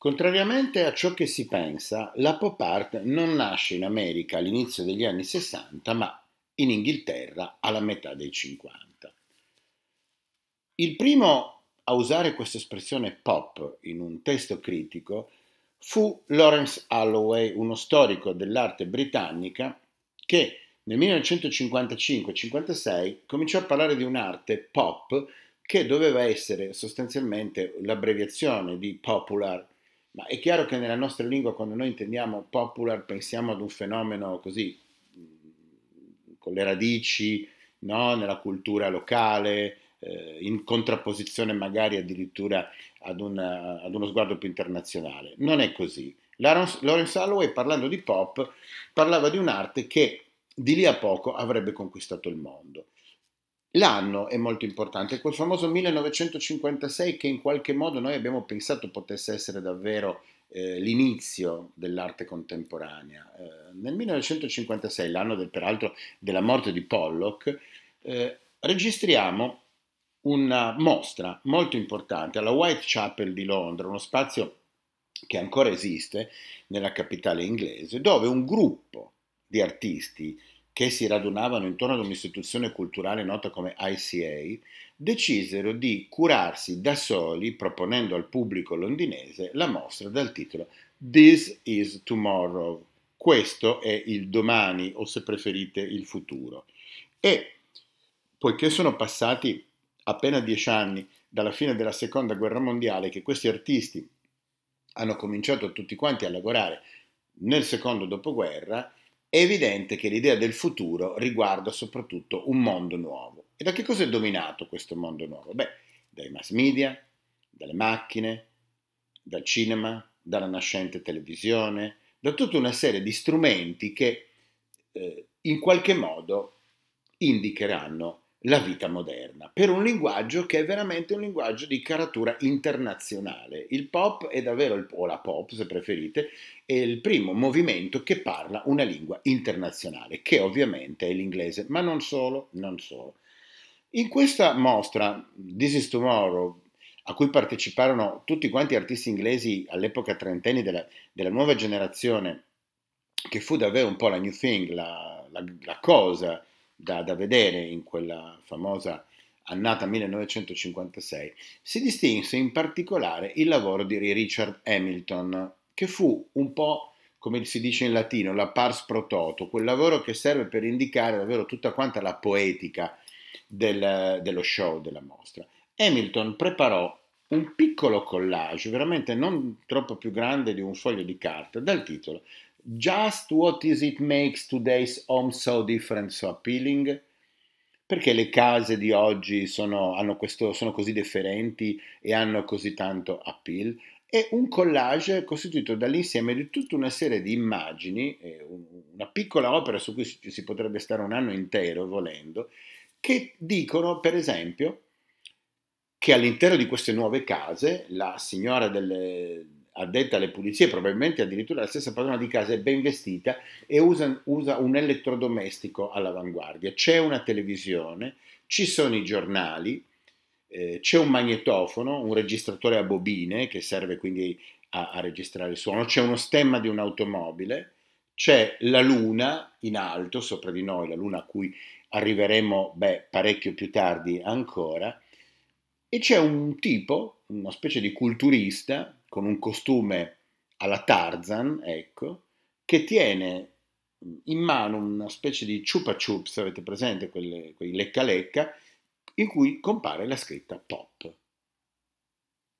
Contrariamente a ciò che si pensa, la pop art non nasce in America all'inizio degli anni 60, ma in Inghilterra alla metà dei 50. Il primo a usare questa espressione pop in un testo critico fu Lawrence Holloway, uno storico dell'arte britannica che nel 1955-56 cominciò a parlare di un'arte pop che doveva essere sostanzialmente l'abbreviazione di popular ma è chiaro che nella nostra lingua, quando noi intendiamo popular, pensiamo ad un fenomeno così, mm, con le radici, no? nella cultura locale, eh, in contrapposizione magari addirittura ad, una, ad, uno sguardo più internazionale. Non è così. Lawrence Holloway, parlando di pop, parlava di un'arte che di lì a poco avrebbe conquistato il mondo. L'anno è molto importante, quel famoso 1956 che in qualche modo noi abbiamo pensato potesse essere davvero eh, l'inizio dell'arte contemporanea. Eh, nel 1956, l'anno del, peraltro della morte di Pollock, eh, registriamo una mostra molto importante alla Whitechapel di Londra, uno spazio che ancora esiste nella capitale inglese, dove un gruppo di artisti che si radunavano intorno ad un'istituzione culturale nota come ICA, decisero di curarsi da soli, proponendo al pubblico londinese la mostra dal titolo This is Tomorrow. Questo è il domani o se preferite il futuro. E poiché sono passati appena dieci anni dalla fine della seconda guerra mondiale che questi artisti hanno cominciato tutti quanti a lavorare nel secondo dopoguerra, è evidente che l'idea del futuro riguarda soprattutto un mondo nuovo. E da che cosa è dominato questo mondo nuovo? Beh, dai mass media, dalle macchine, dal cinema, dalla nascente televisione, da tutta una serie di strumenti che eh, in qualche modo indicheranno la vita moderna, per un linguaggio che è veramente un linguaggio di caratura internazionale. Il pop è davvero, il, o la pop se preferite, è il primo movimento che parla una lingua internazionale, che ovviamente è l'inglese, ma non solo, non solo. In questa mostra, This is Tomorrow, a cui parteciparono tutti quanti artisti inglesi all'epoca trentenni della, della, nuova generazione, che fu davvero un po' la new thing, la, la, la cosa, da, da vedere in quella famosa annata 1956, si distinse in particolare il lavoro di Richard Hamilton, che fu un po' come si dice in latino, la pars pro toto, quel lavoro che serve per indicare davvero tutta quanta la poetica del, dello show, della mostra. Hamilton preparò un piccolo collage, veramente non troppo più grande di un foglio di carta, dal titolo Just what is it makes today's home so different, so appealing? Perché le case di oggi sono, questo, sono così differenti e hanno così tanto appeal? È un collage costituito dall'insieme di tutta una serie di immagini, una piccola opera su cui ci si potrebbe stare un anno intero volendo, che dicono, per esempio, che all'interno di queste nuove case la signora del addetta alle pulizie, probabilmente addirittura la stessa padrona di casa è ben vestita e usa, usa un elettrodomestico all'avanguardia. C'è una televisione, ci sono i giornali, eh, c'è un magnetofono, un registratore a bobine che serve quindi a, a registrare il suono, c'è uno stemma di un'automobile, c'è la luna in alto sopra di noi, la luna a cui arriveremo beh, parecchio più tardi ancora, e c'è un tipo, una specie di culturista, con un costume alla Tarzan, ecco, che tiene in mano una specie di chupa chups, avete presente quelle, quei lecca lecca, in cui compare la scritta pop.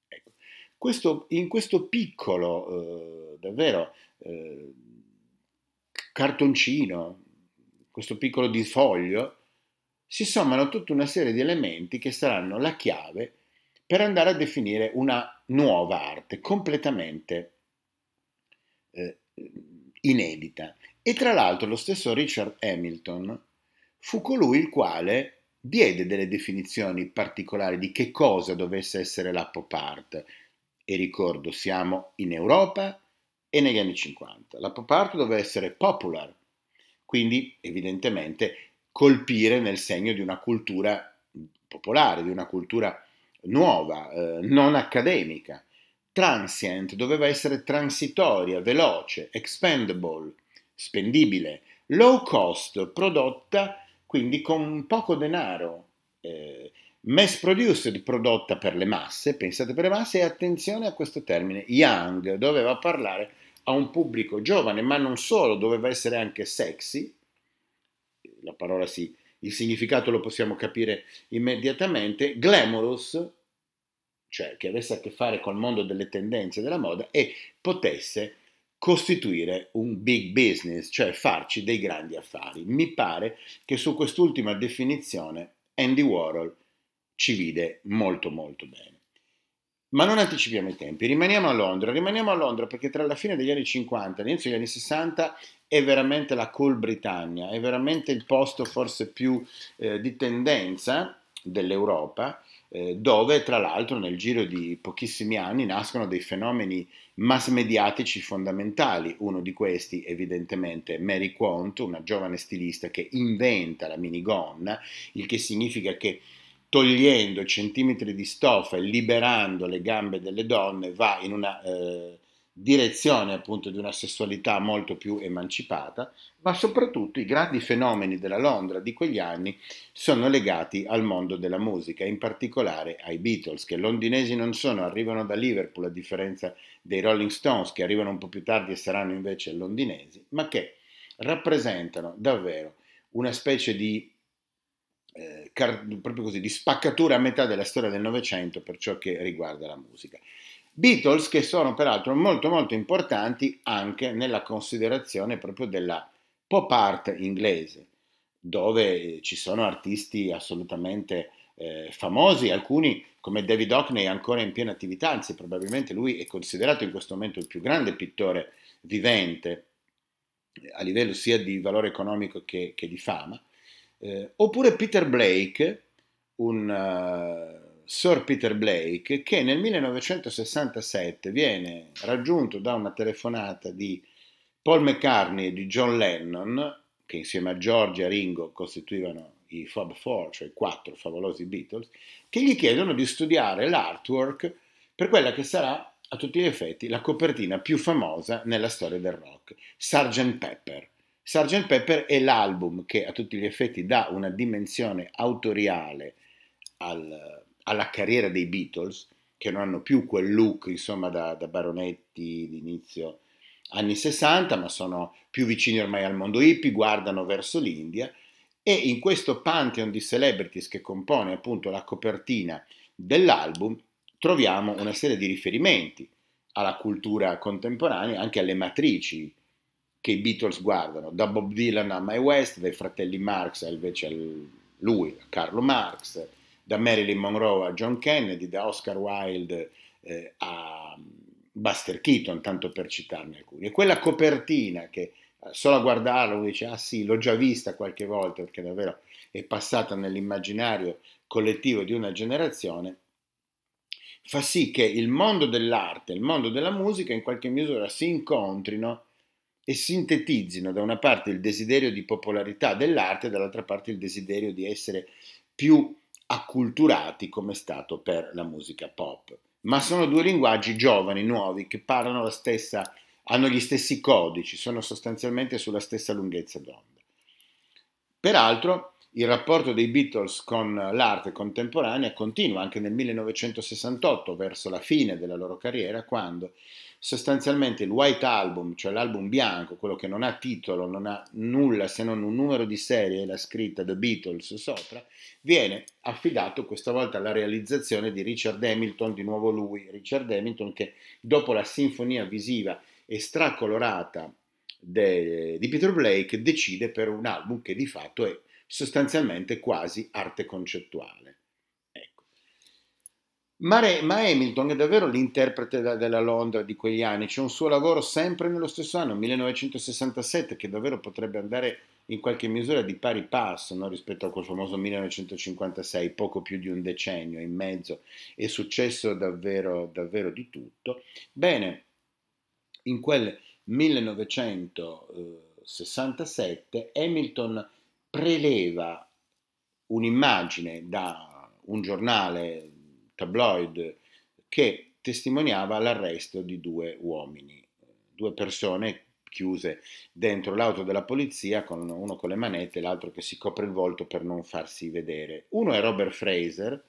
Ecco. Questo, in questo piccolo, eh, davvero, eh, cartoncino, questo piccolo disfoglio, si sommano tutta una serie di elementi che saranno la chiave per andare a definire una nuova arte completamente eh, inedita. E tra l'altro lo stesso Richard Hamilton fu colui il quale diede delle definizioni particolari di che cosa dovesse essere la pop art. E ricordo, siamo in Europa e negli anni 50. La pop art doveva essere popular, quindi evidentemente colpire nel segno di una cultura popolare, di una cultura nuova, eh, non accademica. Transient doveva essere transitoria, veloce, expendable, spendibile, low cost, prodotta quindi con poco denaro, eh, mass produced, prodotta per le masse, pensate per le masse, e attenzione a questo termine, young, doveva parlare a un pubblico giovane, ma non solo, doveva essere anche sexy, la parola si il significato lo possiamo capire immediatamente, glamorous, cioè che avesse a che fare col mondo delle tendenze della moda e potesse costituire un big business, cioè farci dei grandi affari. Mi pare che su quest'ultima definizione Andy Warhol ci vide molto molto bene. Ma non anticipiamo i tempi, rimaniamo a Londra, rimaniamo a Londra perché tra la fine degli anni 50 e l'inizio degli anni 60 è veramente la Col Britannia, è veramente il posto forse più eh, di tendenza dell'Europa, eh, dove tra l'altro nel giro di pochissimi anni nascono dei fenomeni mass mediatici fondamentali. Uno di questi evidentemente Mary Quant, una giovane stilista che inventa la minigonna, il che significa che togliendo centimetri di stoffa e liberando le gambe delle donne va in una eh, direzione appunto di una sessualità molto più emancipata, ma soprattutto i grandi fenomeni della Londra di quegli anni sono legati al mondo della musica, in particolare ai Beatles, che londinesi non sono, arrivano da Liverpool a differenza dei Rolling Stones, che arrivano un po' più tardi e saranno invece londinesi, ma che rappresentano davvero una specie di eh, car- proprio così, di spaccatura a metà della storia del Novecento per ciò che riguarda la musica. Beatles che sono peraltro molto molto importanti anche nella considerazione proprio della pop art inglese, dove ci sono artisti assolutamente eh, famosi, alcuni come David Hockney ancora in piena attività, anzi probabilmente lui è considerato in questo momento il più grande pittore vivente a livello sia di valore economico che, che di fama, eh, oppure Peter Blake, un uh, Sir Peter Blake, che nel 1967 viene raggiunto da una telefonata di Paul McCartney e di John Lennon, che insieme a George e a Ringo costituivano i Fab Four, cioè i quattro favolosi Beatles, che gli chiedono di studiare l'artwork per quella che sarà a tutti gli effetti la copertina più famosa nella storia del rock, Sgt. Pepper. Sgt. Pepper è l'album che a tutti gli effetti dà una dimensione autoriale al, alla carriera dei Beatles, che non hanno più quel look insomma da, da baronetti d'inizio anni 60, ma sono più vicini ormai al mondo hippie, guardano verso l'India e in questo pantheon di celebrities che compone appunto la copertina dell'album troviamo una serie di riferimenti alla cultura contemporanea, anche alle matrici che i Beatles guardano, da Bob Dylan a My West, dai fratelli Marx invece a lui, a Carlo Marx, da Marilyn Monroe a John Kennedy, da Oscar Wilde eh, a Buster Keaton, tanto per citarne alcuni. E quella copertina che eh, solo a guardarlo uno dice ah sì, l'ho già vista qualche volta perché davvero è passata nell'immaginario collettivo di una generazione, fa sì che il mondo dell'arte il mondo della musica in qualche misura si incontrino e sintetizzino da una parte il desiderio di popolarità dell'arte e dall'altra parte il desiderio di essere più acculturati come è stato per la musica pop. Ma sono due linguaggi giovani, nuovi, che parlano la stessa, hanno gli stessi codici, sono sostanzialmente sulla stessa lunghezza d'onda. Peraltro il rapporto dei Beatles con l'arte contemporanea continua anche nel 1968, verso la fine della loro carriera, quando sostanzialmente il white album, cioè l'album bianco, quello che non ha titolo, non ha nulla se non un numero di serie e la scritta The Beatles sopra, viene affidato questa volta alla realizzazione di Richard Hamilton, di nuovo lui, Richard Hamilton che dopo la sinfonia visiva e stracolorata de, di Peter Blake decide per un album che di fatto è sostanzialmente quasi arte concettuale. Ma, Re, ma, Hamilton è davvero l'interprete della, della Londra di quegli anni, c'è un suo lavoro sempre nello stesso anno, 1967, che davvero potrebbe andare in qualche misura di pari passo no? rispetto a quel famoso 1956, poco più di un decennio in mezzo, è successo davvero, davvero di tutto. Bene, in quel 1967 Hamilton preleva un'immagine da un giornale tabloid che testimoniava l'arresto di due uomini, due persone chiuse dentro l'auto della polizia, con uno con le manette e l'altro che si copre il volto per non farsi vedere. Uno è Robert Fraser,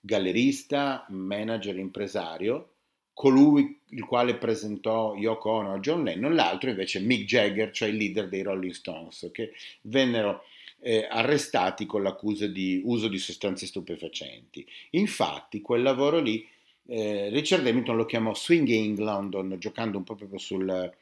gallerista, manager, impresario, colui il quale presentò Yoko Ono a John Lennon, l'altro invece Mick Jagger, cioè il leader dei Rolling Stones, che vennero eh, arrestati con l'accusa di uso di sostanze stupefacenti. Infatti quel lavoro lì eh, Richard Hamilton lo chiamò Swinging London, giocando un po' proprio sul,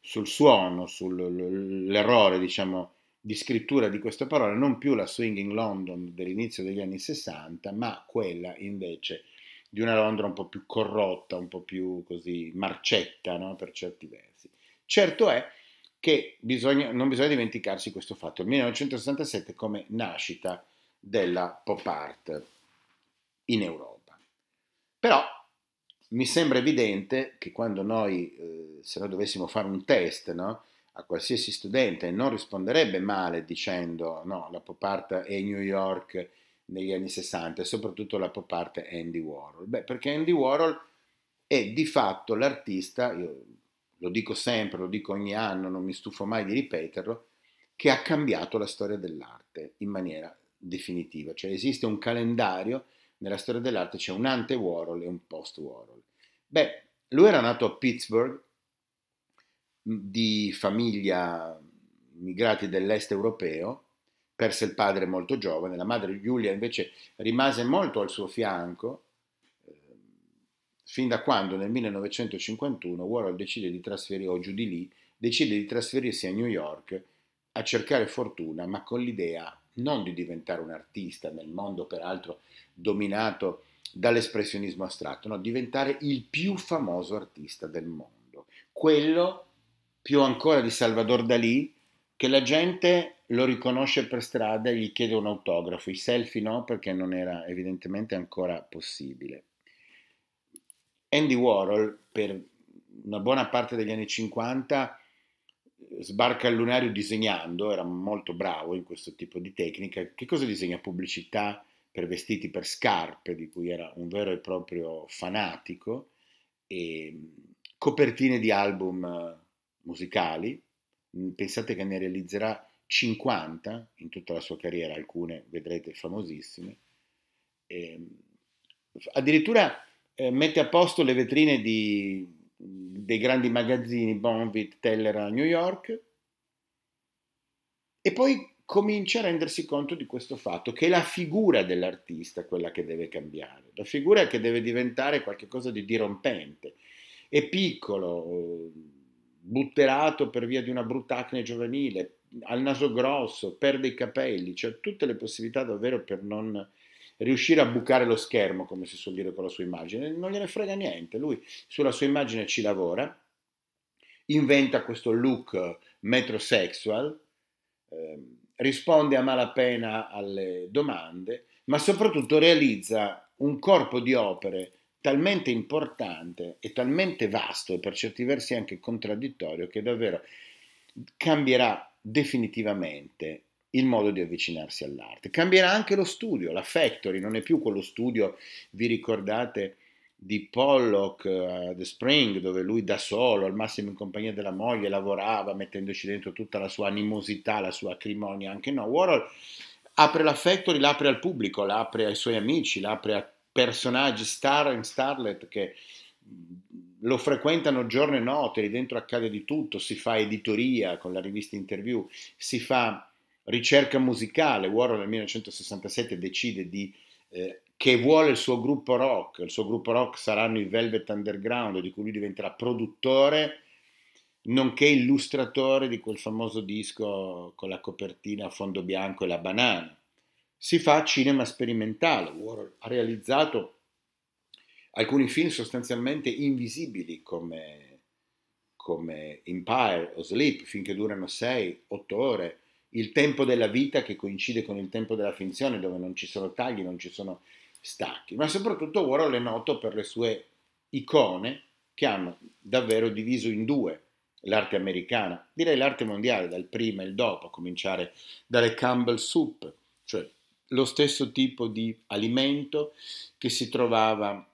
sul suono, sull'errore diciamo, di scrittura di questa parola, non più la Swinging London dell'inizio degli anni 60, ma quella invece di una Londra un po' più corrotta, un po' più così marcetta no? per certi versi. Certo è che bisogna, non bisogna dimenticarsi questo fatto, il 1967 come nascita della pop art in Europa. Però mi sembra evidente che quando noi, eh, se noi dovessimo fare un test no, a qualsiasi studente, non risponderebbe male dicendo no, la pop art è New York negli anni 60 e soprattutto la pop art è Andy Warhol. Beh, perché Andy Warhol è di fatto l'artista, io lo dico sempre, lo dico ogni anno, non mi stufo mai di ripeterlo, che ha cambiato la storia dell'arte in maniera definitiva. Cioè esiste un calendario, nella storia dell'arte c'è un ante Warhol e un post Warhol. Beh, lui era nato a Pittsburgh di famiglia immigrati dell'est europeo, perse il padre molto giovane, la madre Giulia invece rimase molto al suo fianco fin da quando nel 1951 Warhol decide di trasferirsi, o giù di lì, decide di trasferirsi a New York a cercare fortuna, ma con l'idea non di diventare un artista nel mondo peraltro dominato dall'espressionismo astratto, no, diventare il più famoso artista del mondo, quello più ancora di Salvador Dalí, che la gente lo riconosce per strada e gli chiede un autografo, i selfie no perché non era evidentemente ancora possibile. Andy Warhol per una buona parte degli anni 50 sbarca al lunario disegnando, era molto bravo in questo tipo di tecnica. Che cosa disegna? Pubblicità per vestiti, per scarpe, di cui era un vero e proprio fanatico, e copertine di album eh, musicali. Mm, pensate che ne realizzerà 50 in tutta la sua carriera, alcune vedrete famosissime. E ehm, addirittura eh, mette a posto le vetrine di, dei grandi magazzini Bonvit, Teller a New York e poi comincia a rendersi conto di questo fatto, che è la figura dell'artista quella che deve cambiare, la figura che deve diventare qualcosa di dirompente, è piccolo, butterato per via di una brutta acne giovanile, il naso grosso, perde i capelli, cioè tutte le possibilità davvero per non riuscire a bucare lo schermo, come si suol dire con la sua immagine, non gliene frega niente, lui sulla sua immagine ci lavora, inventa questo look metrosexual, eh, risponde a malapena alle domande, ma soprattutto realizza un corpo di opere talmente importante e talmente vasto e per certi versi anche contraddittorio che davvero cambierà definitivamente il modo di avvicinarsi all'arte. Cambierà anche lo studio, la factory, non è più quello studio, vi ricordate, di Pollock uh, The Spring, dove lui da solo, al massimo in compagnia della moglie, lavorava mettendoci dentro tutta la sua animosità, la sua acrimonia, anche no. Warhol apre la factory, l'apre al pubblico, l'apre ai suoi amici, l'apre a personaggi star e starlet che mm, lo frequentano giorno e notte, lì dentro accade di tutto, si fa editoria con la rivista Interview, si fa ricerca musicale, Warren nel 1967 decide di, eh, che vuole il suo gruppo rock, il suo gruppo rock saranno i Velvet Underground, di cui lui diventerà produttore, nonché illustratore di quel famoso disco con la copertina a fondo bianco e la banana. Si fa cinema sperimentale, Warren ha realizzato alcuni film sostanzialmente invisibili come, come Empire o Sleep, finché durano 6-8 ore, il tempo della vita che coincide con il tempo della finzione, dove non ci sono tagli, non ci sono stacchi, ma soprattutto Warhol è noto per le sue icone che hanno davvero diviso in due l'arte americana, direi l'arte mondiale, dal prima e il dopo, a cominciare dalle Campbell Soup, cioè lo stesso tipo di alimento che si trovava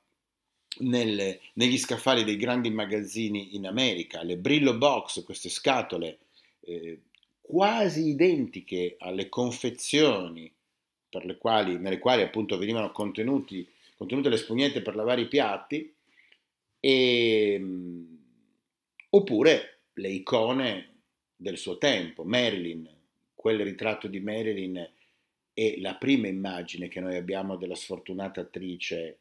nelle, negli scaffali dei grandi magazzini in America, le Brillo Box, queste scatole eh, quasi identiche alle confezioni quali, nelle quali appunto venivano contenute le spugnette per lavare i piatti, e, ehm, oppure le icone del suo tempo, Marilyn, quel ritratto di Marilyn è la prima immagine che noi abbiamo della sfortunata attrice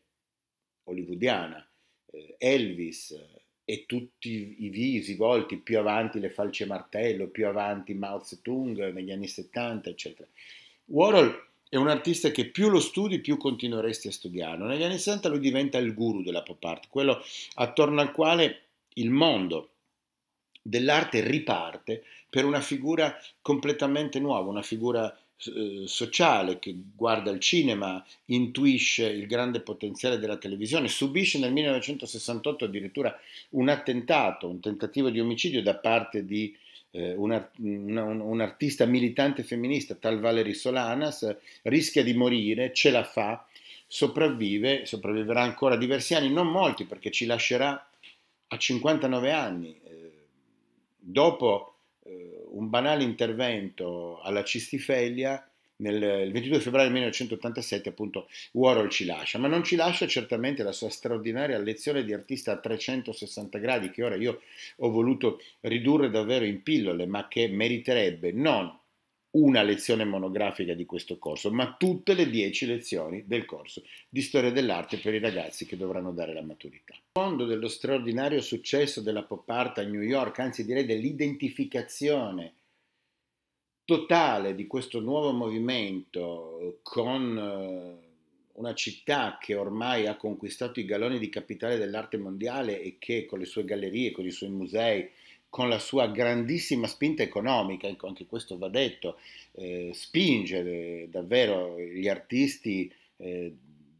hollywoodiana, eh, Elvis, e tutti i visi, volti, più avanti le falce martello, più avanti Mao Zedong negli anni 70, eccetera. Warhol è un artista che più lo studi, più continueresti a studiarlo. Negli anni 60 lui diventa il guru della pop art, quello attorno al quale il mondo dell'arte riparte per una figura completamente nuova, una figura eh, sociale che guarda il cinema, intuisce il grande potenziale della televisione, subisce nel 1968 addirittura un attentato, un tentativo di omicidio da parte di eh, un, un, un artista militante femminista, tal Valerie Solanas, rischia di morire, ce la fa, sopravvive, sopravviverà ancora diversi anni, non molti perché ci lascerà a 59 anni. Eh, dopo eh, un banale intervento alla cistifellia nel 22 febbraio 1987 appunto Warhol ci lascia, ma non ci lascia certamente la sua straordinaria lezione di artista a 360 gradi che ora io ho voluto ridurre davvero in pillole, ma che meriterebbe non una lezione monografica di questo corso, ma tutte le dieci lezioni del corso di storia dell'arte per i ragazzi che dovranno dare la maturità. Fondo dello straordinario successo della pop art a New York, anzi direi dell'identificazione totale di questo nuovo movimento eh, con eh, una città che ormai ha conquistato i galoni di capitale dell'arte mondiale e che con le sue gallerie, con i suoi musei, con la sua grandissima spinta economica, ecco, anche questo va detto, eh, spinge davvero gli artisti eh,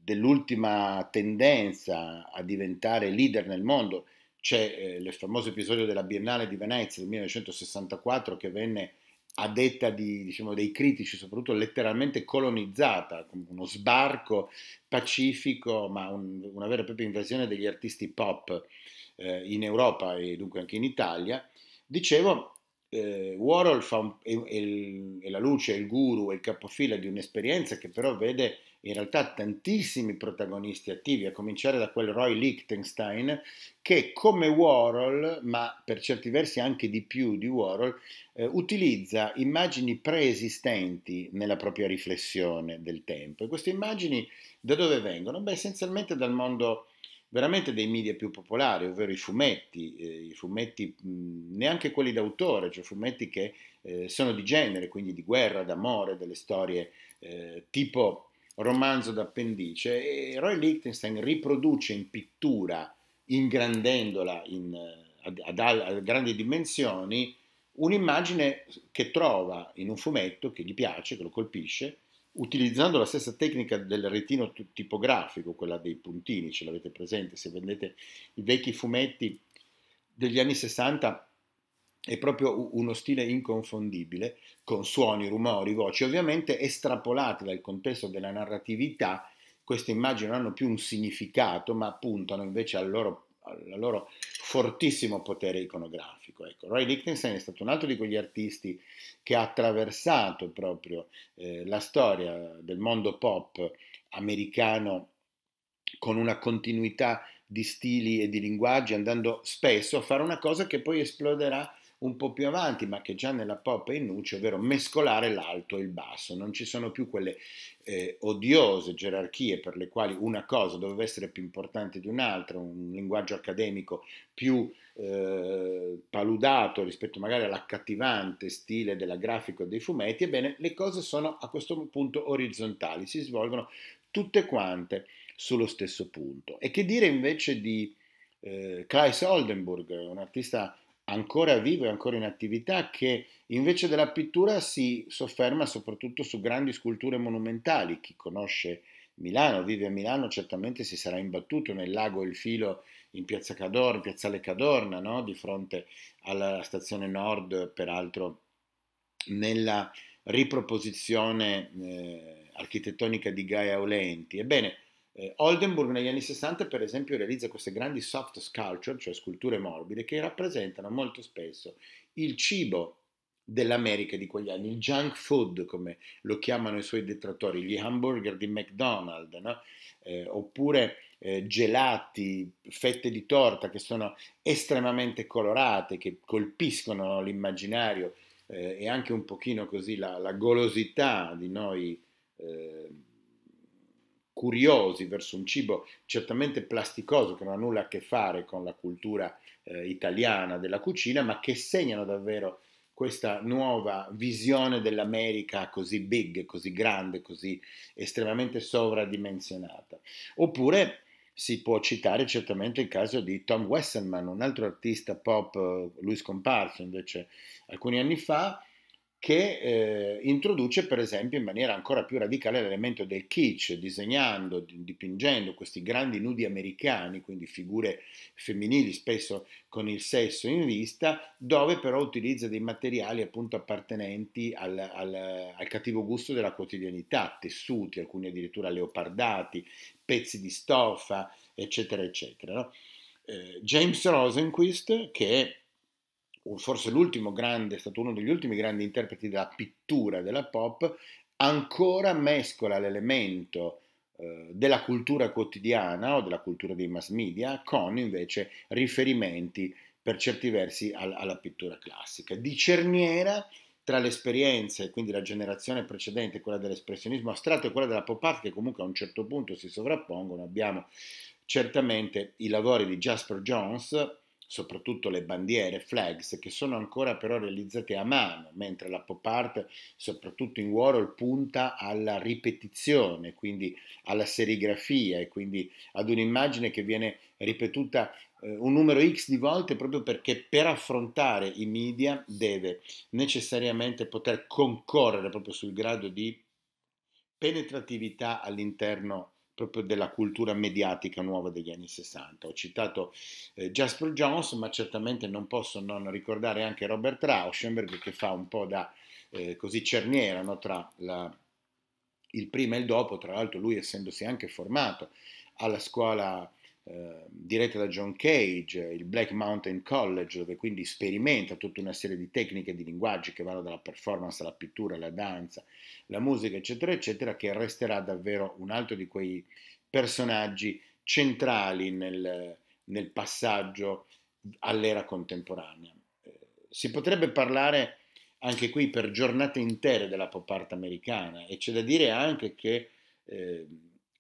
dell'ultima tendenza a diventare leader nel mondo. C'è eh, il famoso episodio della Biennale di Venezia del 1964 che venne a detta di, diciamo, dei critici, soprattutto letteralmente colonizzata, con uno sbarco pacifico, ma un, una vera e propria invasione degli artisti pop eh, in Europa e dunque anche in Italia, dicevo, eh, Warhol un, è, è, la luce, è il guru, è il capofila di un'esperienza che però vede in realtà tantissimi protagonisti attivi, a cominciare da quel Roy Lichtenstein che come Warhol, ma per certi versi anche di più di Warhol, eh, utilizza immagini preesistenti nella propria riflessione del tempo. E queste immagini da dove vengono? Beh, essenzialmente dal mondo veramente dei media più popolari, ovvero i fumetti, eh, i fumetti mh, neanche quelli d'autore, cioè fumetti che eh, sono di genere, quindi di guerra, d'amore, delle storie eh, tipo romanzo d'appendice. E Roy Lichtenstein riproduce in pittura, ingrandendola in, ad, ad, ad grandi dimensioni, un'immagine che trova in un fumetto che gli piace, che lo colpisce, utilizzando la stessa tecnica del retino tipografico, quella dei puntini, ce l'avete presente, se vendete i vecchi fumetti degli anni 60 è proprio uno stile inconfondibile, con suoni, rumori, voci, ovviamente estrapolati dal contesto della narratività, queste immagini non hanno più un significato, ma puntano invece al loro al loro fortissimo potere iconografico. Ecco, Roy Lichtenstein è stato un altro di quegli artisti che ha attraversato proprio eh, la storia del mondo pop americano con una continuità di stili e di linguaggi, andando spesso a fare una cosa che poi esploderà un po' più avanti, ma che già nella pop è in nuccio, ovvero mescolare l'alto e il basso. Non ci sono più quelle eh, odiose gerarchie per le quali una cosa doveva essere più importante di un'altra, un linguaggio accademico più eh, paludato rispetto magari all'accattivante stile della grafica o dei fumetti. Ebbene, le cose sono a questo punto orizzontali, si svolgono tutte quante sullo stesso punto. E che dire invece di eh, Klaus Oldenburg, un artista ancora vivo e ancora in attività che invece della pittura si sofferma soprattutto su grandi sculture monumentali. Chi conosce Milano, vive a Milano, certamente si sarà imbattuto nel lago Il Filo in piazza Cadorna, piazzale Cadorna, no? di fronte alla stazione nord, peraltro nella riproposizione eh, architettonica di Gaia Olenti. Ebbene, eh, Oldenburg negli anni 60 per esempio realizza queste grandi soft sculpture, cioè sculture morbide, che rappresentano molto spesso il cibo dell'America di quegli anni, il junk food come lo chiamano i suoi detrattori, gli hamburger di McDonald's, no? eh, oppure eh, gelati, fette di torta che sono estremamente colorate, che colpiscono l'immaginario eh, e anche un pochino così la, la golosità di noi eh, curiosi verso un cibo certamente plasticoso che non ha nulla a che fare con la cultura eh, italiana della cucina, ma che segnano davvero questa nuova visione dell'America così big, così grande, così estremamente sovradimensionata. Oppure si può citare certamente il caso di Tom Wesselman, un altro artista pop, eh, lui scomparso invece alcuni anni fa, che eh, introduce per esempio in maniera ancora più radicale l'elemento del kitsch, disegnando, dipingendo questi grandi nudi americani, quindi figure femminili spesso con il sesso in vista, dove però utilizza dei materiali appunto appartenenti al, al, al cattivo gusto della quotidianità, tessuti, alcuni addirittura leopardati, pezzi di stoffa, eccetera, eccetera. No? Eh, James Rosenquist, che forse l'ultimo grande, è stato uno degli ultimi grandi interpreti della pittura della pop, ancora mescola l'elemento eh, della cultura quotidiana o della cultura dei mass media con invece riferimenti per certi versi alla pittura classica. Di cerniera tra l'esperienza e quindi la generazione precedente, quella dell'espressionismo astratto e quella della pop art che comunque a un certo punto si sovrappongono, abbiamo certamente i lavori di Jasper Jones, soprattutto le bandiere, flags, che sono ancora però realizzate a mano, mentre la pop art, soprattutto in Warhol, punta alla ripetizione, quindi alla serigrafia e quindi ad un'immagine che viene ripetuta eh, un numero X di volte proprio perché per affrontare i media deve necessariamente poter concorrere proprio sul grado di penetratività all'interno proprio della cultura mediatica nuova degli anni 60. Ho citato eh, Jasper Jones, ma certamente non posso non ricordare anche Robert Rauschenberg che fa un po' da eh, così cerniera no? tra la, il prima e il dopo, tra l'altro lui essendosi anche formato alla scuola Ehm, diretta da John Cage, il Black Mountain College, dove quindi sperimenta tutta una serie di tecniche e di linguaggi che vanno dalla performance alla pittura, alla danza, la musica, eccetera, eccetera, che resterà davvero un altro di quei personaggi centrali nel, nel passaggio all'era contemporanea. Eh, si potrebbe parlare anche qui per giornate intere della pop art americana e c'è da dire anche che eh,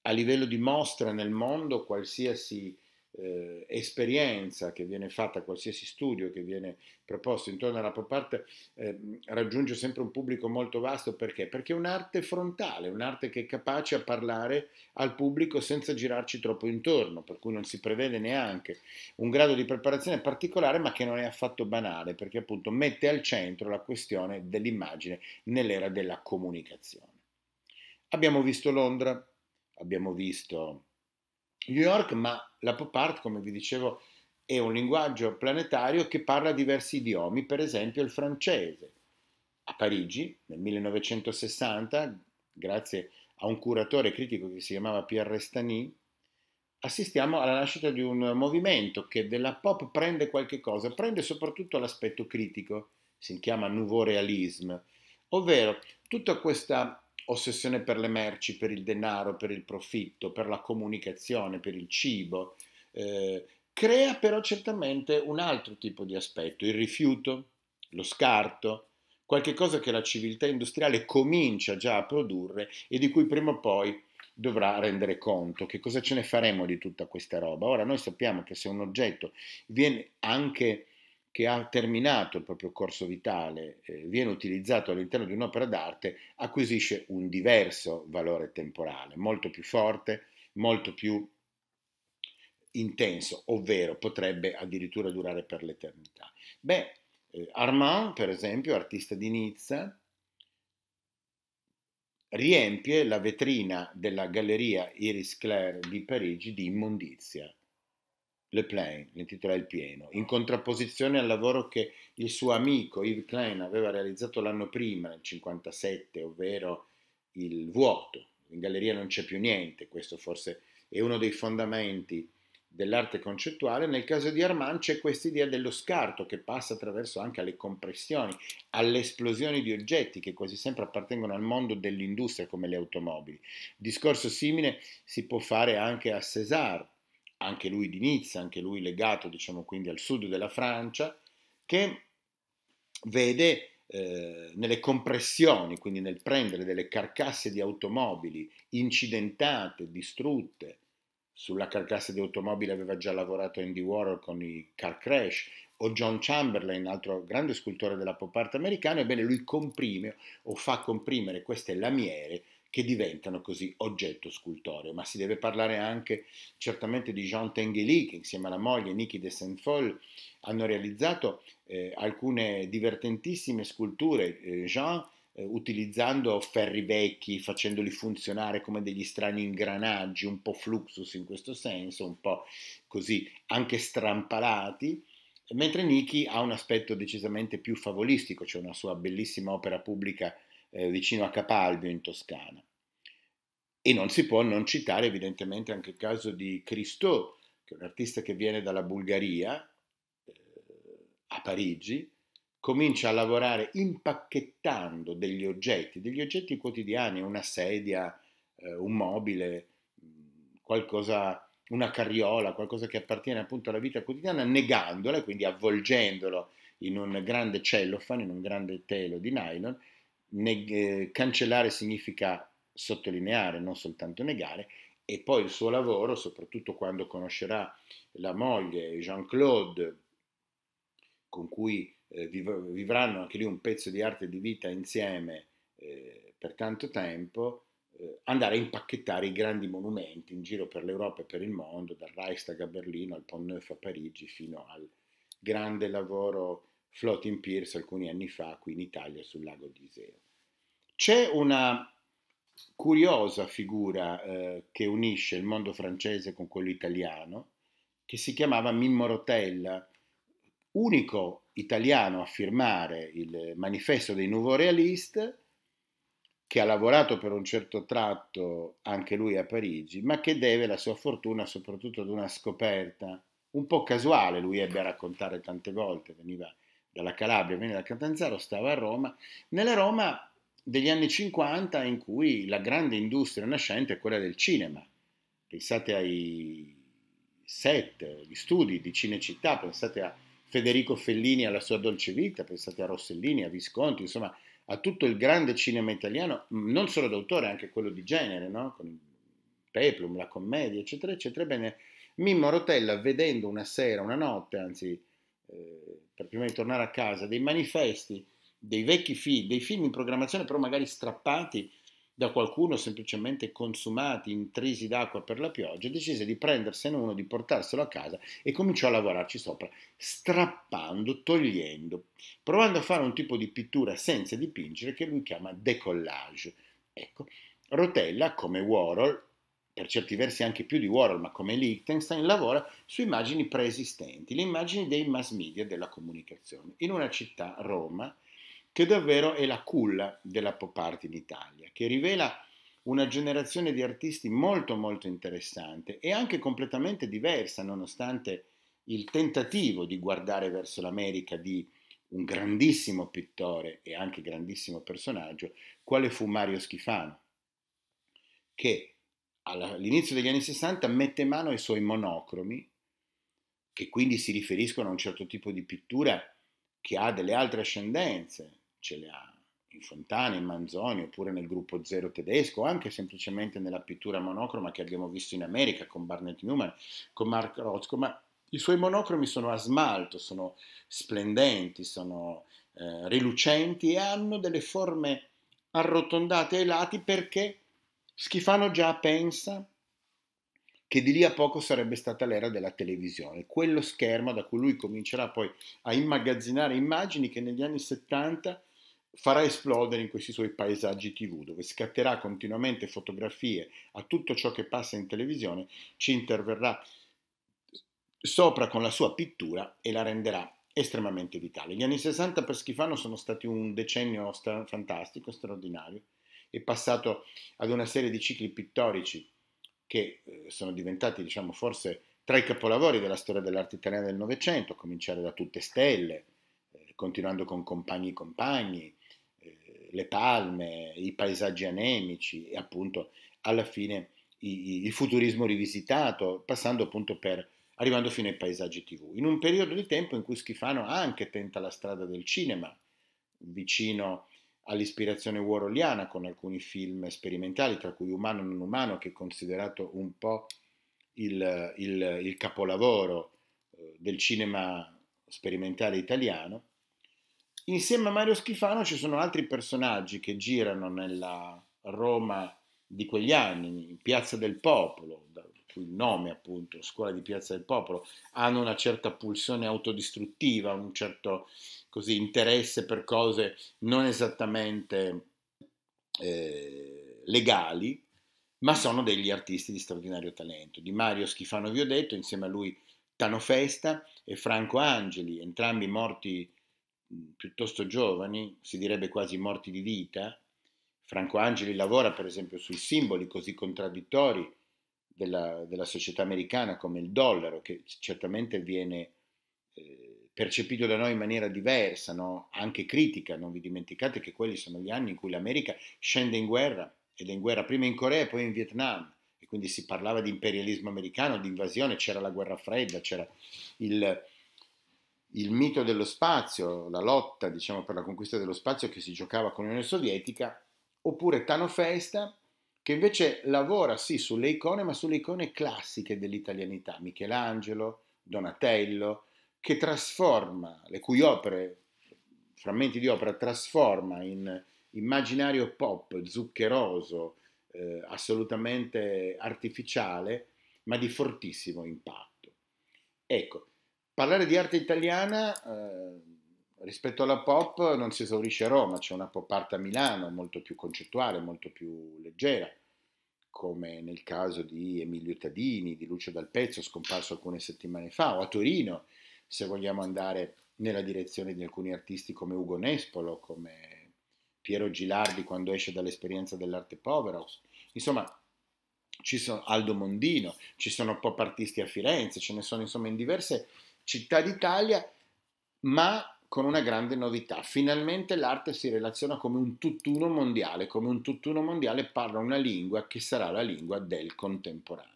a livello di mostra nel mondo qualsiasi eh, esperienza che viene fatta, qualsiasi studio che viene proposto intorno alla pop art eh, raggiunge sempre un pubblico molto vasto perché? Perché è un'arte frontale, un'arte che è capace a parlare al pubblico senza girarci troppo intorno, per cui non si prevede neanche un grado di preparazione particolare ma che non è affatto banale perché appunto mette al centro la questione dell'immagine nell'era della comunicazione. Abbiamo visto Londra, abbiamo visto New York, ma la pop art, come vi dicevo, è un linguaggio planetario che parla diversi idiomi, per esempio il francese. A Parigi, nel 1960, grazie a un curatore critico che si chiamava Pierre Restany, assistiamo alla nascita di un movimento che della pop prende qualche cosa, prende soprattutto l'aspetto critico, si chiama nouveau realisme, ovvero tutta questa ossessione per le merci, per il denaro, per il profitto, per la comunicazione, per il cibo, eh, crea però certamente un altro tipo di aspetto, il rifiuto, lo scarto, qualche cosa che la civiltà industriale comincia già a produrre e di cui prima o poi dovrà rendere conto. Che cosa ce ne faremo di tutta questa roba? Ora noi sappiamo che se un oggetto viene anche che ha terminato il proprio corso vitale eh, viene utilizzato all'interno di un'opera d'arte, acquisisce un diverso valore temporale, molto più forte, molto più intenso, ovvero potrebbe addirittura durare per l'eternità. Beh, eh, Armand, per esempio, artista di Nizza, riempie la vetrina della galleria Iris Claire di Parigi di immondizia le Plain, l'intitola Il pieno, in contrapposizione al lavoro che il suo amico Yves Klein aveva realizzato l'anno prima, nel 1957, ovvero Il vuoto. In galleria non c'è più niente, questo forse è uno dei fondamenti dell'arte concettuale, nel caso di Armand c'è questa idea dello scarto che passa attraverso anche alle compressioni, alle esplosioni di oggetti che quasi sempre appartengono al mondo dell'industria come le automobili. Discorso simile si può fare anche a César, anche lui di Nizza, anche lui legato diciamo quindi al sud della Francia, che vede eh, nelle compressioni, quindi nel prendere delle carcasse di automobili incidentate, distrutte, sulla carcassa di automobili aveva già lavorato Andy Warhol con i car crash, o John Chamberlain, altro grande scultore della pop art americano, ebbene lui comprime o fa comprimere queste lamiere che diventano così oggetto scultoreo, ma si deve parlare anche certamente di Jean Tenguely che insieme alla moglie Niki de Saint-Foll hanno realizzato eh, alcune divertentissime sculture. Eh, Jean eh, utilizzando ferri vecchi, facendoli funzionare come degli strani ingranaggi, un po' fluxus in questo senso, un po' così anche strampalati, mentre Niki ha un aspetto decisamente più favolistico, c'è cioè una sua bellissima opera pubblica eh, vicino a Capalbio in Toscana. E non si può non citare evidentemente anche il caso di Christo, che è un artista che viene dalla Bulgaria eh, a Parigi, comincia a lavorare impacchettando degli oggetti, degli oggetti quotidiani, una sedia, eh, un mobile, qualcosa, una carriola, qualcosa che appartiene appunto alla vita quotidiana, negandola, e quindi avvolgendolo in un grande cellophane, in un grande telo di nylon ne- eh, cancellare significa sottolineare, non soltanto negare, e poi il suo lavoro, soprattutto quando conoscerà la moglie Jean-Claude, con cui eh, viv- vivranno anche lì un pezzo di arte di vita insieme eh, per tanto tempo, eh, andare a impacchettare i grandi monumenti in giro per l'Europa e per il mondo, dal Reichstag a Berlino al Pont Neuf a Parigi fino al grande lavoro Floating Pierce alcuni anni fa qui in Italia sul lago di Iseo. C'è una curiosa figura eh, che unisce il mondo francese con quello italiano, che si chiamava Mimmo Rotella, unico italiano a firmare il manifesto dei Nouveau Realiste, che ha lavorato per un certo tratto anche lui a Parigi, ma che deve la sua fortuna soprattutto ad una scoperta un po' casuale, lui ebbe a raccontare tante volte, veniva dalla Calabria, viene da Catanzaro, stava a Roma. Nella Roma degli anni 50 in cui la grande industria nascente è quella del cinema. Pensate ai set, gli studi di Cinecittà, pensate a Federico Fellini e alla sua Dolce Vita, pensate a Rossellini, a Visconti, insomma a tutto il grande cinema italiano, non solo d'autore, anche quello di genere, no? con il peplum, la commedia, eccetera, eccetera. Bene, Mimmo Rotella, vedendo una sera, una notte, anzi eh, per prima di tornare a casa, dei manifesti, dei vecchi film, dei film in programmazione però magari strappati da qualcuno, semplicemente consumati, intrisi d'acqua per la pioggia, decise di prendersene uno, di portarselo a casa e cominciò a lavorarci sopra, strappando, togliendo, provando a fare un tipo di pittura senza dipingere che lui chiama decollage. Ecco, Rotella, come Warhol, per certi versi anche più di Warhol, ma come Liechtenstein, lavora su immagini preesistenti, le immagini dei mass media della comunicazione, in una città, Roma, che davvero è la culla della pop art in Italia, che rivela una generazione di artisti molto molto interessante e anche completamente diversa, nonostante il tentativo di guardare verso l'America di un grandissimo pittore e anche grandissimo personaggio, quale fu Mario Schifano, che all'inizio degli anni 60 mette mano ai suoi monocromi, che quindi si riferiscono a un certo tipo di pittura che ha delle altre ascendenze, ce le ha in Fontana, in Manzoni, oppure nel gruppo Zero tedesco, anche semplicemente nella pittura monocroma che abbiamo visto in America con Barnett Newman, con Mark Rothko, ma i suoi monocromi sono a smalto, sono splendenti, sono eh, rilucenti e hanno delle forme arrotondate ai lati perché Schifano già pensa che di lì a poco sarebbe stata l'era della televisione, quello schermo da cui lui comincerà poi a immagazzinare immagini che negli anni 70 farà esplodere in questi suoi paesaggi tv, dove scatterà continuamente fotografie a tutto ciò che passa in televisione, ci interverrà sopra con la sua pittura e la renderà estremamente vitale. Gli anni 60 per Schifano sono stati un decennio fantastico, straordinario, è passato ad una serie di cicli pittorici che eh, sono diventati, diciamo, forse tra i capolavori della storia dell'arte italiana del Novecento, a cominciare da Tutte Stelle, eh, continuando con Compagni e Compagni, eh, Le Palme, i paesaggi anemici e appunto alla fine il futurismo rivisitato, passando appunto per arrivando fino ai paesaggi TV, in un periodo di tempo in cui Schifano anche tenta la strada del cinema, vicino all'ispirazione warholiana con alcuni film sperimentali, tra cui Umano non umano, che è considerato un po' il, il, il capolavoro eh, del cinema sperimentale italiano. Insieme a Mario Schifano ci sono altri personaggi che girano nella Roma di quegli anni, in Piazza del Popolo, da cui il nome appunto, Scuola di Piazza del Popolo, hanno una certa pulsione autodistruttiva, un certo così, interesse per cose non esattamente eh, legali, ma sono degli artisti di straordinario talento. Di Mario Schifano vi ho detto, insieme a lui Tano Festa e Franco Angeli, entrambi morti piuttosto giovani, si direbbe quasi morti di vita. Franco Angeli lavora per esempio sui simboli così contraddittori della, della società americana come il dollaro, che certamente viene percepito da noi in maniera diversa, no? anche critica. Non vi dimenticate che quelli sono gli anni in cui l'America scende in guerra ed è in guerra prima in Corea e poi in Vietnam. E quindi si parlava di imperialismo americano, di invasione, c'era la guerra fredda, c'era il, il mito dello spazio, la lotta diciamo, per la conquista dello spazio che si giocava con l'Unione Sovietica, oppure Tano Festa, che invece lavora sì sulle icone, ma sulle icone classiche dell'italianità, Michelangelo, Donatello, che trasforma, le cui opere, frammenti di opera, trasforma in immaginario pop zuccheroso, eh, assolutamente artificiale, ma di fortissimo impatto. Ecco, parlare di arte italiana eh, rispetto alla pop non si esaurisce a Roma, c'è una pop art a Milano molto più concettuale, molto più leggera, come nel caso di Emilio Tadini, di Lucio Dal Pezzo, scomparso alcune settimane fa, o a Torino, se vogliamo andare nella direzione di alcuni artisti come Ugo Nespolo, come Piero Gilardi quando esce dall'esperienza dell'arte povera, insomma ci sono Aldo Mondino, ci sono pop artisti a Firenze, ce ne sono insomma in diverse città d'Italia, ma con una grande novità. Finalmente l'arte si relaziona come un tutt'uno mondiale, come un tutt'uno mondiale parla una lingua che sarà la lingua del contemporaneo.